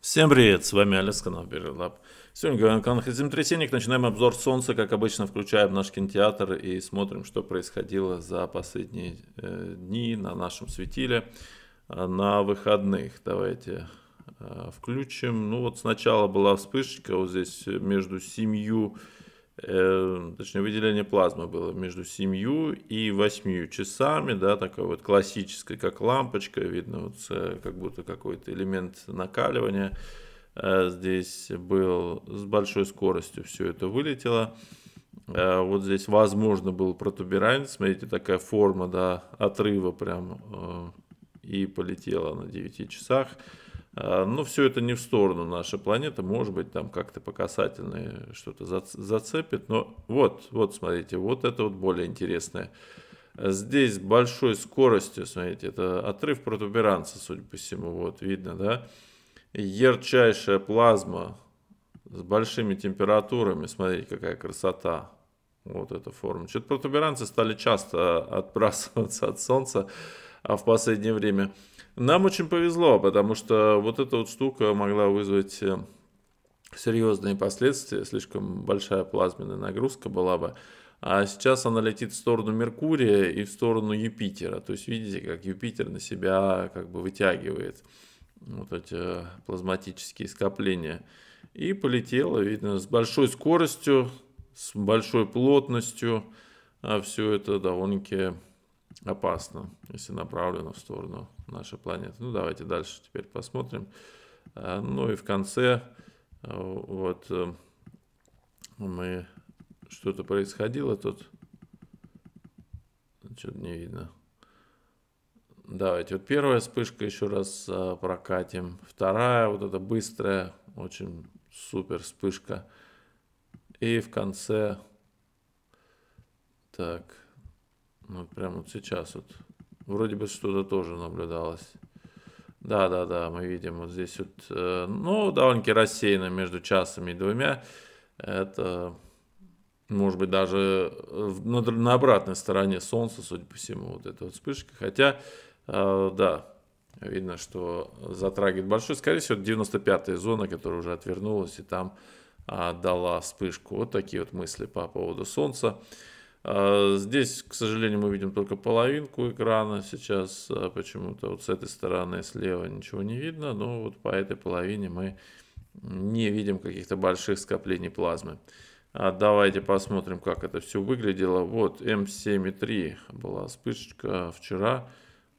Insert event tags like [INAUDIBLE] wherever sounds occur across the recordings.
Всем привет, с вами Алекс, канал Бирилаб. Сегодня говорим о каналах землетрясениях, начинаем обзор солнца, как обычно, включаем наш кинотеатр и смотрим, что происходило за последние э, дни на нашем светиле а, на выходных. Давайте э, включим. Ну вот сначала была вспышка вот здесь между семью 7 Эм, точнее, выделение плазмы было между 7 и 8 часами, да, такой вот классической, как лампочка, видно, вот, э, как будто какой-то элемент накаливания э, здесь был, с большой скоростью все это вылетело. Э, вот здесь, возможно, был протуберанец, смотрите, такая форма, да, отрыва прям, и полетела на 9 часах. А, но ну, все это не в сторону нашей планеты, может быть, там как-то по касательной что-то зацепит. Но вот, вот, смотрите, вот это вот более интересное. Здесь большой скоростью, смотрите, это отрыв протуберанца, судя по всему, вот видно, да. Ярчайшая плазма с большими температурами, смотрите, какая красота. Вот эта форма. Что-то протуберанцы стали часто отбрасываться от Солнца а в последнее время. Нам очень повезло, потому что вот эта вот штука могла вызвать э, серьезные последствия, слишком большая плазменная нагрузка была бы. А сейчас она летит в сторону Меркурия и в сторону Юпитера. То есть видите, как Юпитер на себя как бы вытягивает вот эти э, плазматические скопления. И полетела, видно, с большой скоростью, с большой плотностью. А все это довольно-таки опасно, если направлено в сторону нашей планеты. Ну, давайте дальше теперь посмотрим. А, ну и в конце а, вот э, мы что-то происходило тут. Что-то не видно. Давайте вот первая вспышка еще раз а, прокатим. Вторая вот эта быстрая, очень супер вспышка. И в конце так ну, прямо вот сейчас вот. Вроде бы что-то тоже наблюдалось. Да, да, да, мы видим вот здесь вот, э, ну, довольно-таки рассеяно между часами и двумя. Это, может быть, даже э, на, на обратной стороне Солнца, судя по всему, вот эта вот вспышка. Хотя, э, да, видно, что затрагивает большой. Скорее всего, 95-я зона, которая уже отвернулась и там э, дала вспышку. Вот такие вот мысли по поводу Солнца. А, здесь, к сожалению, мы видим только половинку экрана сейчас, а, почему-то вот с этой стороны слева ничего не видно, но вот по этой половине мы не видим каких-то больших скоплений плазмы. А давайте посмотрим, как это все выглядело. Вот М7.3 была вспышечка вчера,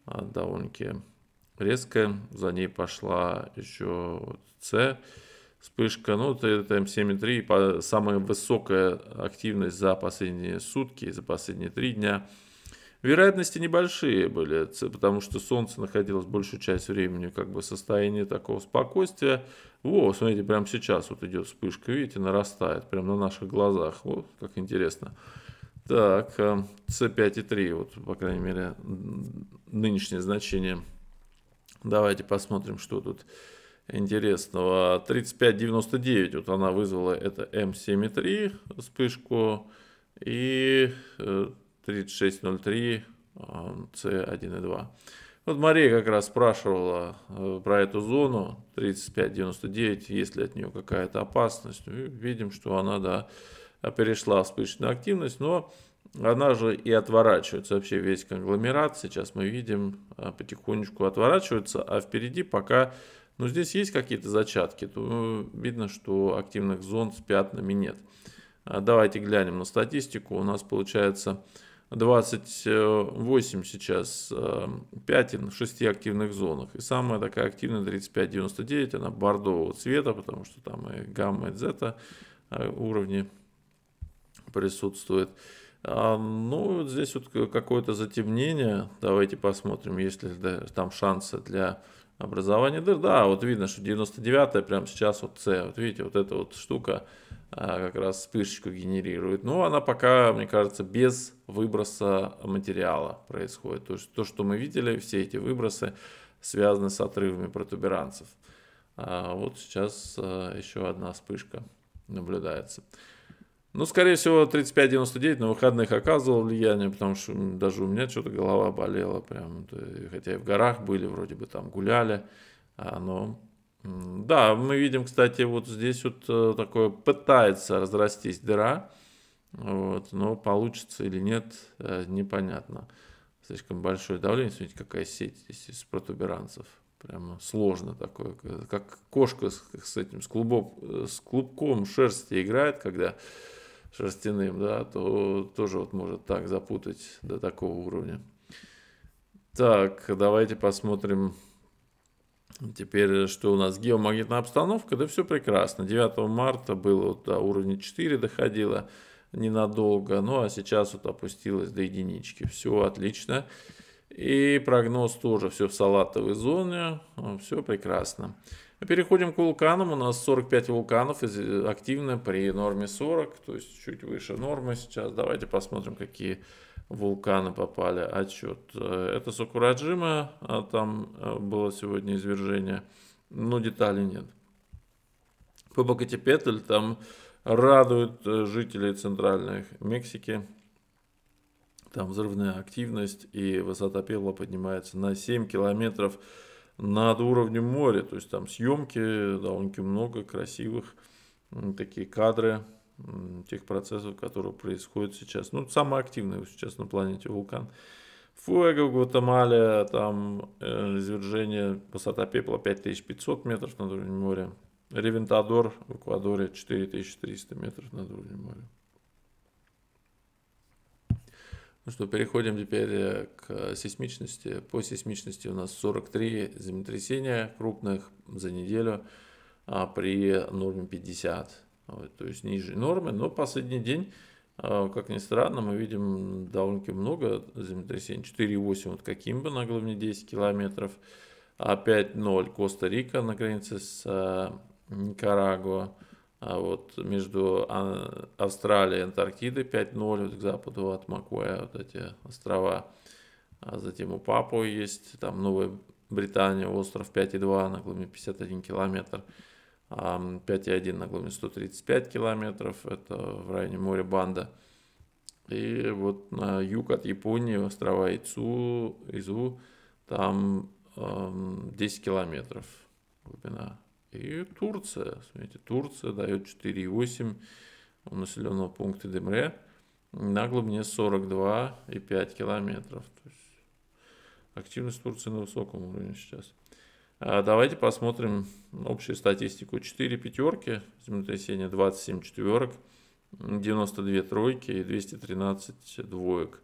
довольно-таки резкая, за ней пошла еще С. Вот Вспышка, ну, это М7.3, самая высокая активность за последние сутки, за последние три дня. Вероятности небольшие были, потому что Солнце находилось большую часть времени как бы в состоянии такого спокойствия. Во, смотрите, прямо сейчас вот идет вспышка, видите, нарастает, прямо на наших глазах. Вот, как интересно. Так, эм, С5,3, вот, по крайней мере, нынешнее значение. Давайте посмотрим, что тут интересного. 3599, вот она вызвала это М7.3 вспышку и 3603 э, C1.2. Э, вот Мария как раз спрашивала э, про эту зону 3599, есть ли от нее какая-то опасность. Ну, видим, что она да, перешла в вспышечную активность, но она же и отворачивается. Вообще весь конгломерат сейчас мы видим потихонечку отворачивается, а впереди пока но здесь есть какие-то зачатки, то э, видно, что активных зон с пятнами нет. А давайте глянем на статистику. У нас получается 28 сейчас э, пятен в 6 активных зонах. И самая такая активная 3599, она бордового цвета, потому что там и гамма, и зета э, уровни присутствуют. А, ну, вот здесь вот какое-то затемнение. Давайте посмотрим, есть ли там шансы для Образование дыр, да, вот видно, что 99-я прямо сейчас вот С, вот видите, вот эта вот штука а, как раз вспышечку генерирует. Но ну, она пока, мне кажется, без выброса материала происходит. То есть то, что мы видели, все эти выбросы связаны с отрывами протуберанцев. А вот сейчас а, еще одна вспышка наблюдается. Ну, скорее всего, 35-99 на выходных оказывал влияние, потому что даже у меня что-то голова болела прям. Хотя и в горах были, вроде бы там гуляли. А, но да, мы видим, кстати, вот здесь вот э, такое пытается разрастись дыра. Вот, но получится или нет, э, непонятно. Слишком большое давление. Смотрите, какая сеть здесь из протуберанцев. Прямо сложно такое. Как кошка с, с этим, с, клубок, э, с клубком шерсти играет, когда шерстяным, да, то тоже вот может так запутать до такого уровня. Так, давайте посмотрим теперь, что у нас. Геомагнитная обстановка, да все прекрасно. 9 марта было вот до уровня 4 доходило ненадолго, ну а сейчас вот опустилось до единички. Все отлично. Отлично. И прогноз тоже все в салатовой зоне. А, все прекрасно. А переходим к вулканам. У нас 45 вулканов активны при норме 40, то есть чуть выше нормы сейчас. Давайте посмотрим, какие вулканы попали. Отчет. Э, это Сокураджима, а там э, было сегодня извержение, но деталей нет. По там радует э, жителей центральной Мексики. Там взрывная активность и высота пепла поднимается на 7 километров над уровнем моря. То есть там съемки довольно-таки много красивых, такие кадры тех процессов, которые происходят сейчас. Ну, самый активный сейчас на планете вулкан. Фуэго Гватемале, там э, извержение, высота пепла 5500 метров над уровнем моря. Ревентадор в Эквадоре 4300 метров над уровнем моря. Ну что, переходим теперь э, к сейсмичности. По сейсмичности у нас 43 землетрясения крупных за неделю а при норме 50. Вот, то есть ниже нормы, но последний день, э, как ни странно, мы видим довольно-таки много землетрясений. 4,8 вот каким бы на глубине 10 километров, а 5,0 Коста-Рика на границе с э, Никарагуа а вот между Австралией и Антарктидой 5-0, вот к западу от Макуэя вот эти острова. А затем у Папуа есть, там Новая Британия, остров 5,2 на глубине 51 километр. 5,1 на глубине 135 километров, это в районе моря Банда. И вот на юг от Японии острова Ицу, Изу, там 10 километров глубина и Турция, смотрите, Турция дает 4,8 у населенного пункта Демре на глубине 42,5 километров. То есть активность Турции на высоком уровне сейчас. А давайте посмотрим общую статистику. 4 пятерки, землетрясение 27 четверок, 92 тройки и 213 двоек.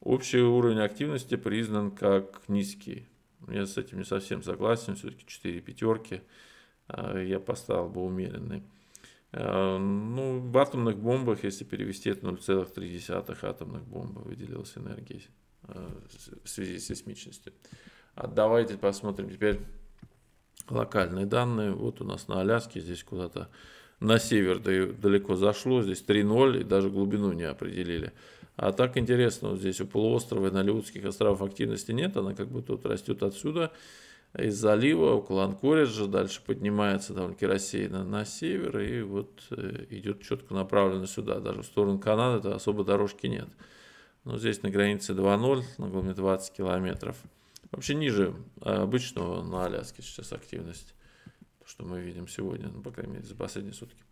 Общий уровень активности признан как низкий. Я с этим не совсем согласен, все-таки 4 пятерки. Э, я поставил бы умеренный. Э, ну, в атомных бомбах, если перевести, это 0,3 атомных бомбы выделилась энергия э, в связи с сейсмичностью. А давайте посмотрим теперь локальные данные. Вот у нас на Аляске, здесь куда-то на север да и далеко зашло, здесь 3,0 и даже глубину не определили. А так интересно, вот здесь у полуострова и на Леутских островах активности нет, она как бы тут растет отсюда из залива около Анкориджа, дальше поднимается довольно-таки Россия на, север, и вот э, идет четко направлено сюда, даже в сторону Канады то особо дорожки нет. Но здесь на границе 2.0, на глубине 20 километров. Вообще ниже э, обычного на Аляске сейчас активность, то, что мы видим сегодня, ну, по крайней мере, за последние сутки.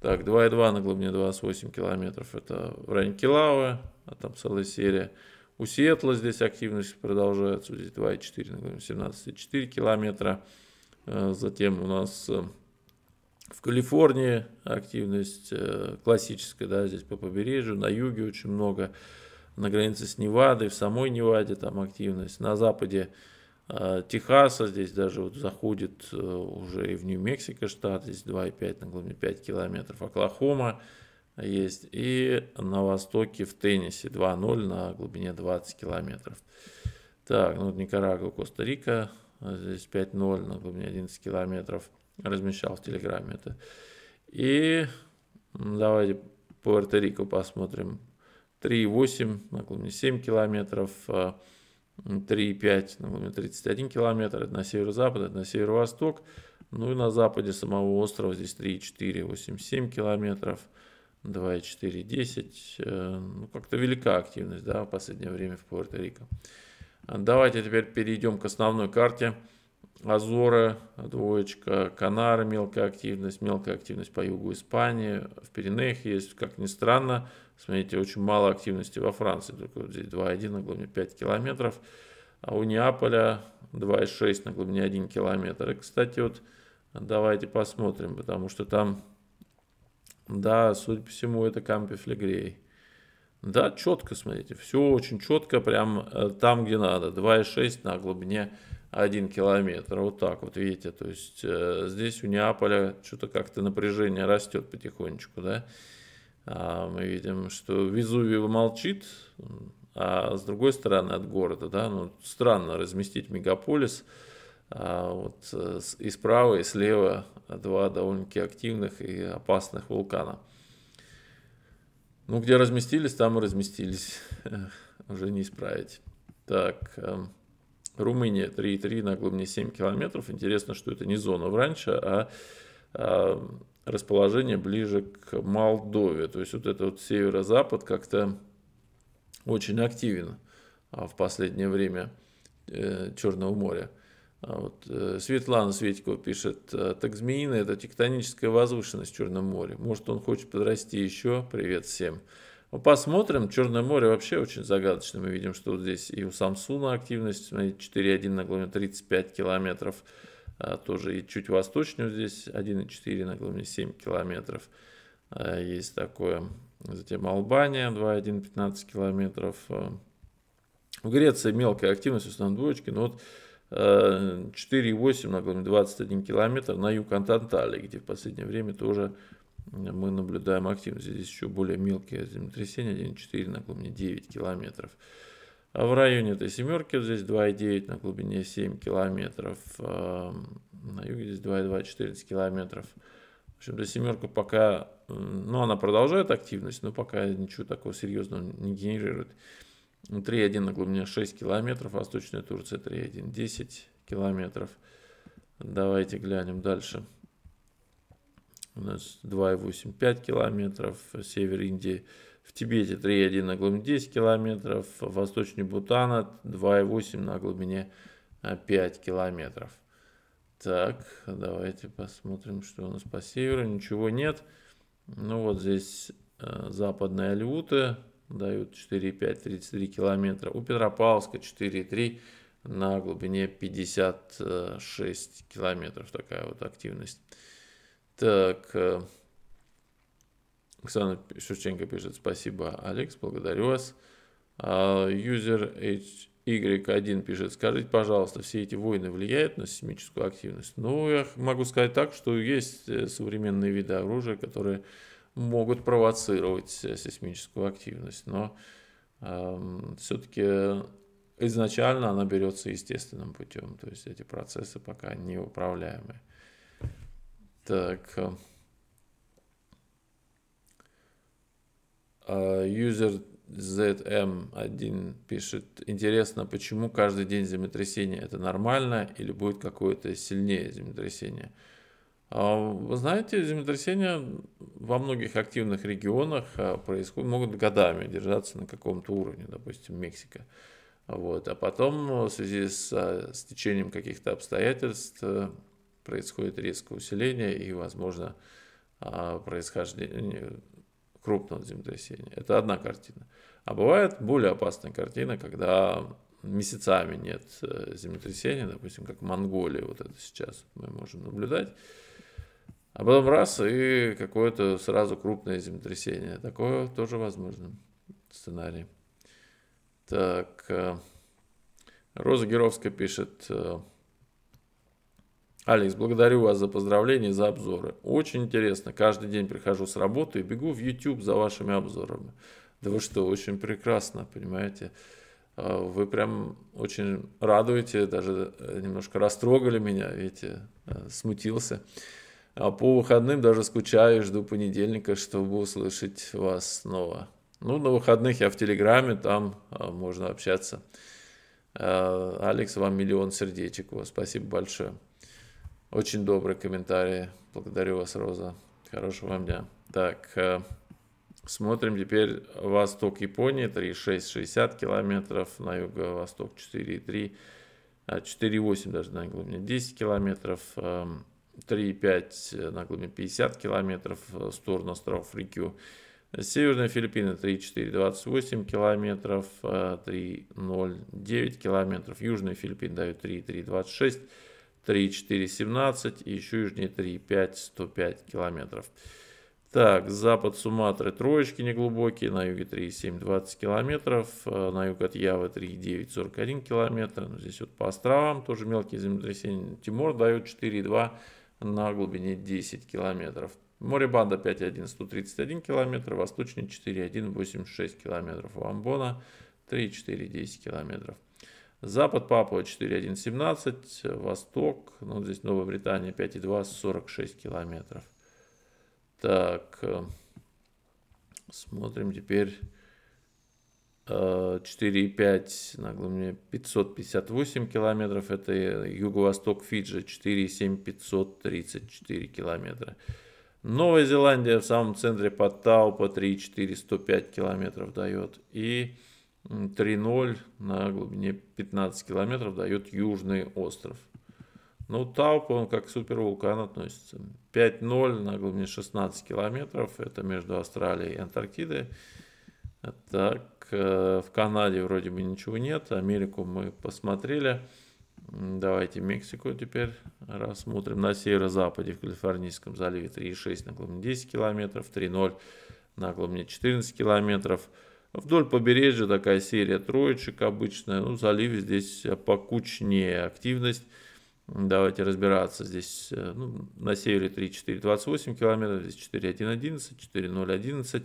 Так, 2.2 на глубине 28 километров, это в районе Килауэ, а там целая серия. У Сиэтла здесь активность продолжается, здесь 2,4, 17,4 километра. Э, затем у нас э, в Калифорнии активность э, классическая, да, здесь по побережью, на юге очень много, на границе с Невадой, в самой Неваде там активность, на западе Техаса, здесь даже вот заходит уже и в Нью-Мексико штат, здесь 2,5 на глубине 5 километров, Оклахома, есть. И на востоке в теннисе 2-0 на глубине 20 километров. Так, ну вот Никарагуа, Коста-Рика, здесь 5-0 на глубине 11 километров. Размещал в Телеграме это. И давайте Пуэрто-Рико посмотрим. 3,8 на глубине 7 километров. 3,5 э, на глубине 31 километр. Это на северо-запад, это на северо-восток. Ну и на западе самого острова здесь 3,4, 87 километров. 2, 10. Э, ну, как-то велика активность да, в последнее время в Пуэрто-Рико. А давайте теперь перейдем к основной карте. Азоры, двоечка, Канары, мелкая активность, мелкая активность по югу Испании, в Пиренеях есть, как ни странно, смотрите, очень мало активности во Франции, только вот здесь 2,1 на глубине 5 километров, а у Неаполя 2,6 на глубине 1 километр. И, кстати, вот давайте посмотрим, потому что там да, судя по всему, это Кампи Флегрей. Да, четко, смотрите, все очень четко, прям э, там, где надо. 2,6 на глубине 1 километр. Вот так вот, видите, то есть э, здесь у Неаполя что-то как-то напряжение растет потихонечку, да. А мы видим, что Везувий молчит, а с другой стороны от города, да, ну, странно разместить мегаполис а вот э, и справа, и слева два довольно-таки активных и опасных вулкана. Ну, где разместились, там и разместились. [LAUGHS] Уже не исправить. Так, эм, Румыния 3,3 на глубине 7 километров. Интересно, что это не зона в раньше, а, а расположение ближе к Молдове. То есть вот это вот северо-запад как-то очень активен а, в последнее время э, Черного моря. А вот, э, Светлана Светикова пишет, «Э, так змеиная это тектоническая возвышенность в Черном море. Может, он хочет подрасти еще? Привет всем. Ну, посмотрим. Черное море вообще очень загадочно. Мы видим, что вот здесь и у Самсуна активность, смотрите, 4,1 на глубине 35 километров. А тоже и чуть восточнее вот здесь 1,4 на глубине 7 километров. А есть такое. Затем Албания 2,1, 15 километров. А в Греции мелкая активность, в основном двоечки, но вот 4,8 на километр, 21 километр на юг от где в последнее время тоже мы наблюдаем активность. Здесь еще более мелкие землетрясения, 1,4 на глубине 9 километров. А в районе этой семерки здесь 2,9 на глубине 7 километров. А, на юге здесь 2,2, 14 километров. В общем-то, семерка пока, ну, она продолжает активность, но пока ничего такого серьезного не генерирует. 3,1 на глубине 6 километров, Восточная Турция 3,1 10 километров. Давайте глянем дальше. У нас 2,8 5 километров, север Индии. В Тибете 3,1 на глубине 10 километров, восточнее Бутана 2,8 на глубине 5 а, километров. Так, давайте посмотрим, что у нас по северу. Ничего нет. Ну вот здесь э, западная Альвута, дают 4,5, 33 километра. У Петропавловска 4,3 на глубине 56 километров. Такая вот активность. Так, э, Оксана Шевченко пишет, спасибо, Алекс, благодарю вас. user h Y1 пишет, скажите, пожалуйста, все эти войны влияют на сейсмическую активность? Ну, я могу сказать так, что есть э, современные виды оружия, которые могут провоцировать э, сейсмическую активность, но э, эм, все-таки изначально она берется естественным путем, то есть эти процессы пока неуправляемые. Так. User э, а, ZM1 пишет, интересно, почему каждый день землетрясения это нормально или будет какое-то сильнее землетрясение? А, вы знаете, землетрясения во многих активных регионах а, происходят, могут годами держаться на каком-то уровне, допустим, Мексика. Вот. А потом э, в связи с, а, с течением каких-то обстоятельств э, происходит резкое усиление и, возможно, происхождение крупного землетрясения. Это одна картина. А бывает более опасная картина, когда месяцами нет э, землетрясения, допустим, как в Монголии вот это сейчас мы можем наблюдать. А потом раз и какое-то сразу крупное землетрясение. Такое тоже возможно. Сценарий. Так. Э, Роза Геровская пишет. Э, Алекс, благодарю вас за поздравления и за обзоры. Очень интересно. Каждый день прихожу с работы и бегу в YouTube за вашими обзорами. Да вы что, очень прекрасно, понимаете? Э, вы прям очень радуете, даже немножко растрогали меня, видите, смутился. А по выходным даже скучаю, жду понедельника, чтобы услышать вас снова. Ну, на выходных я в Телеграме, там а, можно общаться. А, Алекс, вам миллион сердечек. О, спасибо большое. Очень добрый комментарий. Благодарю вас, Роза. Хорошего вам дня. Так, а, смотрим теперь восток Японии. 3,660 километров. На юго-восток 4,3. 4,8 даже на глубине 10 километров. 3,5 э, на глубине 50 километров э, в сторону островов Рикю. Северные Филиппины 3,428 километров, 3,09 э, километров. Южные Филиппины дают 3,326, 3,417 и еще южнее 3,5105 километров. Так, запад Суматры троечки неглубокие, на юге 3,720 километров, на юг от Явы 3,941 километра. Ну, здесь вот по островам тоже мелкие землетрясения. Тимор дает 4,2 на глубине 10 километров. Моребанда 5.1 131 километр, восточнее 4.1 86 километров, Вамбона 3.4 10 километров. Запад Папуа 4.1 17, восток, ну здесь Новая Британия 5.2 46 километров. Так, э, смотрим теперь 4,5, э, нагло мне, 558 километров, это э, юго-восток Фиджи, 4,7, 534 километра. Новая Зеландия в самом центре под Тау по 3,4, 105 километров дает. И 3,0 на глубине 15 километров дает Южный остров. Ну, Тауп, он как супервулкан относится. 5,0 на глубине 16 километров, это между Австралией и Антарктидой. Так, Э, в Канаде вроде бы ничего нет. Америку мы посмотрели. Давайте Мексику теперь рассмотрим. На северо-западе в Калифорнийском заливе 3,6 на глубине 10 километров, 3,0 на глубине 14 километров. Вдоль побережья такая серия троечек обычная. Ну, в заливе здесь покучнее активность. Давайте разбираться. Здесь э, ну, на севере 3,428 километров, здесь 4,1,11, 4,0,11.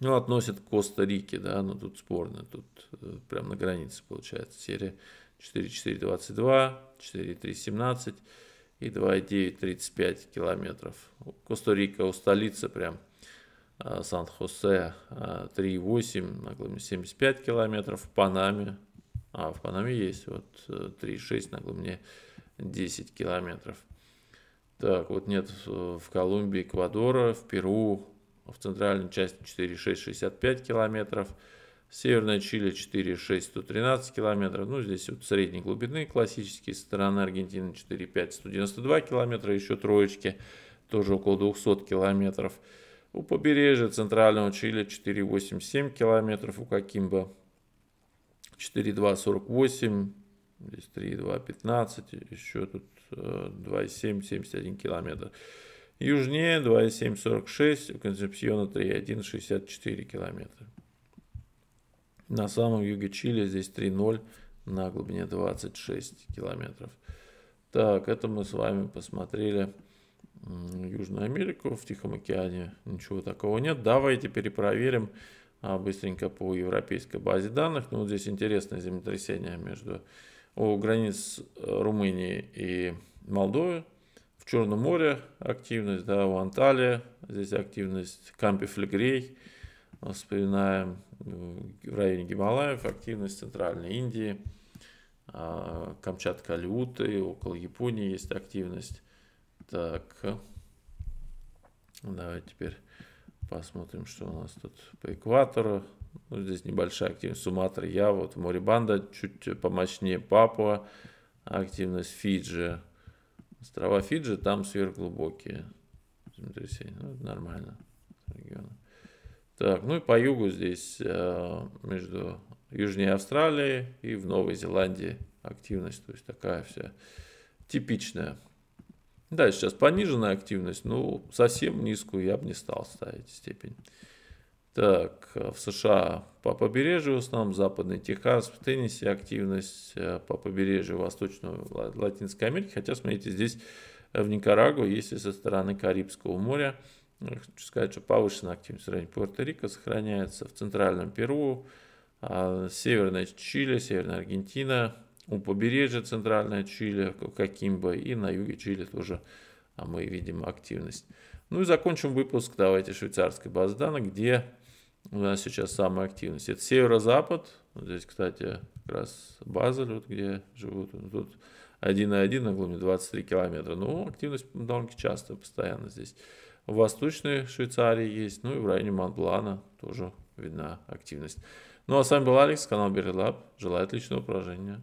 Ну, относят к Коста-Рике, да, но ну, тут спорно, тут э, прям на границе получается. Серия 4,422, 4,317 и 2,935 километров. Коста-Рика у столицы прям э, Сан-Хосе э, 3,8, наклонность 75 километров. В Панаме, а в Панаме есть вот 3,6, наклонение 10 километров. Так, вот нет э, в Колумбии Эквадора, в Перу в центральной части 4,665 километров, северная Чили 4,613 километров, ну здесь вот средней глубины классические, со стороны Аргентины 4,592 километра, еще троечки, тоже около 200 километров. У побережья центрального Чили 4,87 километров, у Кокимба 4,248, здесь 3,215, еще тут 2771 э, километр. Южнее 2,746, у Концепсиона 3,164 километра. На самом юге Чили здесь 3,0 на глубине 26 километров. Так, это мы с вами посмотрели Южную Америку, в Тихом океане ничего такого нет. Давайте перепроверим а, быстренько по европейской базе данных. Ну, вот здесь интересное землетрясение между у границ э, Румынии и Молдовы. Черном море активность, да, у Анталии, здесь активность Кампи Флегрей, э, вспоминаем э, в районе Гималаев, активность Центральной Индии, а, Камчатка Алиуты, около Японии есть активность. Так, давайте теперь посмотрим, что у нас тут по экватору. Ну, здесь небольшая активность Суматра, Ява, вот Морибанда, чуть э, помощнее Папуа, активность Фиджи, Острова Фиджи там сверхглубокие землетрясения. Ну, это нормально. Регион. Так, ну и по югу здесь э, между Южней Австралией и в Новой Зеландии активность. То есть такая вся типичная. Да, сейчас пониженная активность, ну совсем низкую я бы не стал ставить степень. Так, э, в США по побережью в основном, Западный Техас, в теннисе активность э, по побережью Восточной Латинской Америки. Хотя, смотрите, здесь э, в Никарагуа, если со стороны Карибского моря, хочу сказать, что повышенная активность в районе Пуэрто-Рико сохраняется в Центральном Перу, а, Северная Чили, Северная Аргентина, у побережья Центральная Чили, Кокимбо и на юге Чили тоже а, мы видим активность. Ну и закончим выпуск, давайте, швейцарской базы данных, где у нас сейчас самая активность. Это северо-запад. Вот здесь, кстати, как раз Базель, вот где живут. Ну, тут 1 на 1 на глубине 23 километра. Ну, активность довольно часто, постоянно здесь. В Восточной Швейцарии есть, ну и в районе Монблана тоже видна активность. Ну а с вами был Алекс, канал Берлаб. Желаю отличного поражения.